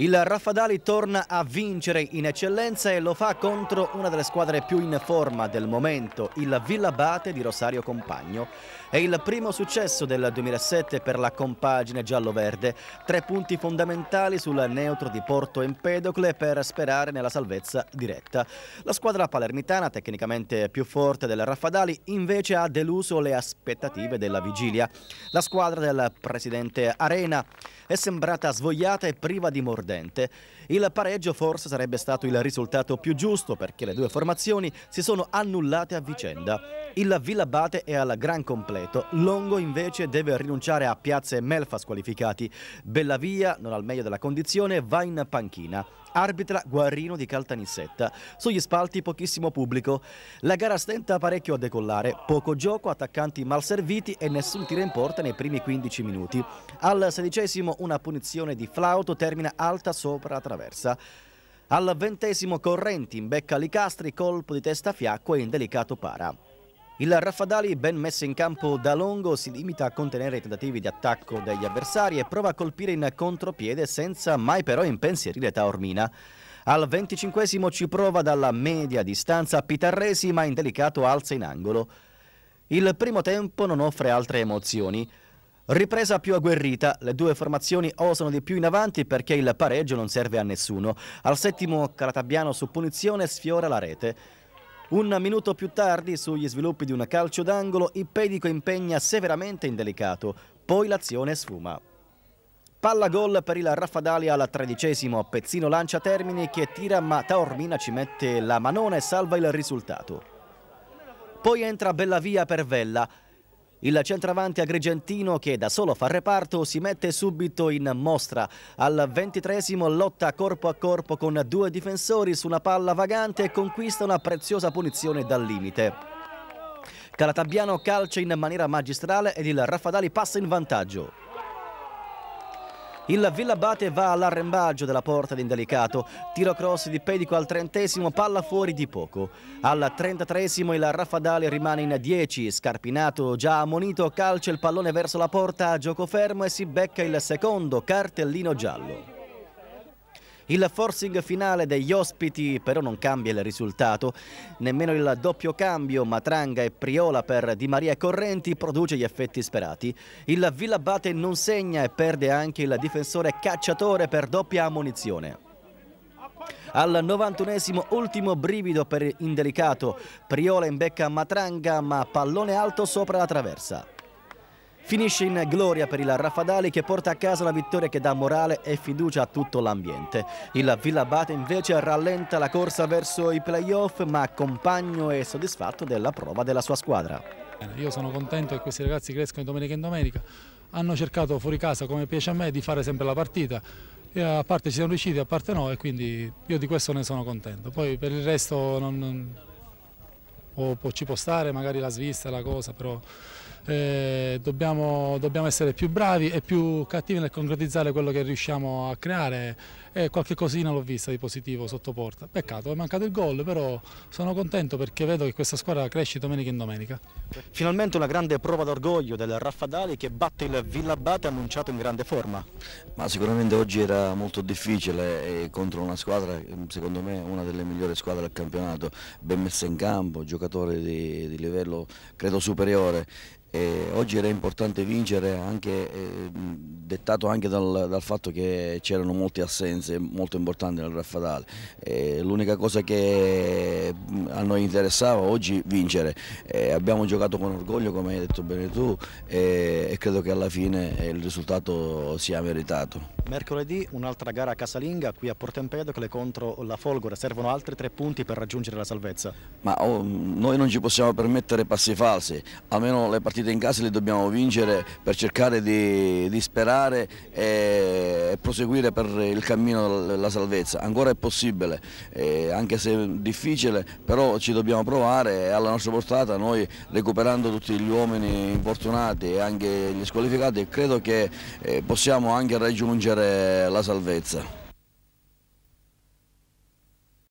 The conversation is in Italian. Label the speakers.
Speaker 1: Il Raffadali torna a vincere in eccellenza e lo fa contro una delle squadre più in forma del momento, il Villabate di Rosario Compagno. È il primo successo del 2007 per la compagine giallo-verde. Tre punti fondamentali sul neutro di Porto Empedocle per sperare nella salvezza diretta. La squadra palermitana, tecnicamente più forte del Raffadali, invece ha deluso le aspettative della vigilia. La squadra del presidente Arena è sembrata svogliata e priva di mordi perdente. Il pareggio forse sarebbe stato il risultato più giusto perché le due formazioni si sono annullate a vicenda. Il Villabate è al gran completo, Longo invece deve rinunciare a Piazza e Melfa squalificati. Bellavia, non al meglio della condizione, va in panchina arbitra Guarino di Caltanissetta. Sugli spalti pochissimo pubblico. La gara stenta parecchio a decollare, poco gioco, attaccanti mal serviti e nessun tiro in porta nei primi 15 minuti. Al sedicesimo una punizione di flauto termina alta sopra la traversa. Al ventesimo Correnti in becca Licastri, colpo di testa a fiacco e in delicato para. Il Raffadali, ben messo in campo da Longo, si limita a contenere i tentativi di attacco degli avversari e prova a colpire in contropiede senza mai però impensierire Taormina. Al venticinquesimo ci prova dalla media distanza Pitarresi ma in delicato alza in angolo. Il primo tempo non offre altre emozioni. Ripresa più agguerrita, le due formazioni osano di più in avanti perché il pareggio non serve a nessuno. Al settimo Calatabiano su punizione sfiora la rete. Un minuto più tardi, sugli sviluppi di un calcio d'angolo, Ippedico impegna severamente in delicato, poi l'azione sfuma. Palla gol per il Raffadali al tredicesimo, Pezzino lancia Termini che tira ma Taormina ci mette la manone e salva il risultato. Poi entra Bellavia per Vella, il centravanti agrigentino che da solo fa reparto si mette subito in mostra. Al ventitresimo lotta corpo a corpo con due difensori su una palla vagante e conquista una preziosa punizione dal limite. Calatabiano calcia in maniera magistrale ed il Raffadali passa in vantaggio. Il Villabate va all'arrembaggio della porta d'Indelicato. Indelicato, tiro cross di Pedico al trentesimo, palla fuori di poco. Al trentatreesimo il Raffadale rimane in 10, Scarpinato già ammonito, calcia il pallone verso la porta a gioco fermo e si becca il secondo cartellino giallo. Il forcing finale degli ospiti però non cambia il risultato, nemmeno il doppio cambio Matranga e Priola per Di Maria Correnti produce gli effetti sperati. Il Villabate non segna e perde anche il difensore cacciatore per doppia ammonizione. Al 91 ultimo brivido per indelicato, Priola in becca Matranga ma pallone alto sopra la traversa. Finisce in gloria per il Raffadali che porta a casa una vittoria che dà morale e fiducia a tutto l'ambiente. Il Villabate invece rallenta la corsa verso i playoff ma compagno e soddisfatto della prova della sua squadra.
Speaker 2: Io sono contento che questi ragazzi crescano di domenica in domenica, hanno cercato fuori casa come piace a me di fare sempre la partita, e a parte ci siamo riusciti, a parte no e quindi io di questo ne sono contento. Poi per il resto non, non, o ci può stare magari la svista, la cosa, però eh, dobbiamo, dobbiamo, essere più bravi e più cattivi nel concretizzare quello che riusciamo a creare e qualche cosina l'ho vista di positivo sotto porta. Peccato, è mancato il gol, però sono contento perché vedo che questa squadra cresce domenica in domenica.
Speaker 1: Finalmente una grande prova d'orgoglio del Raffadali che batte il Villabate annunciato in grande forma.
Speaker 3: Ma sicuramente oggi era molto difficile e contro una squadra, secondo me, una delle migliori squadre del campionato, ben messa in campo, giocatore di, di livello credo superiore e oggi era importante vincere, anche, eh, dettato anche dal, dal fatto che c'erano molte assenze molto importanti nel Raffadale. Eh, L'unica cosa che mm, a noi interessava oggi è vincere. Eh, abbiamo giocato con orgoglio, come hai detto bene tu, e credo che alla fine eh, il risultato sia meritato.
Speaker 1: Mercoledì un'altra gara a Casalinga, qui a Porto Empedocle contro la Folgore. Servono altri tre punti per raggiungere la salvezza.
Speaker 3: Ma oh, noi non ci possiamo permettere passi falsi, almeno le partite partite in casa le dobbiamo vincere per cercare di, di sperare e proseguire per il cammino della salvezza. Ancora è possibile, eh, anche se difficile, però ci dobbiamo provare e alla nostra portata noi recuperando tutti gli uomini infortunati e anche gli squalificati credo che eh, possiamo anche raggiungere la salvezza.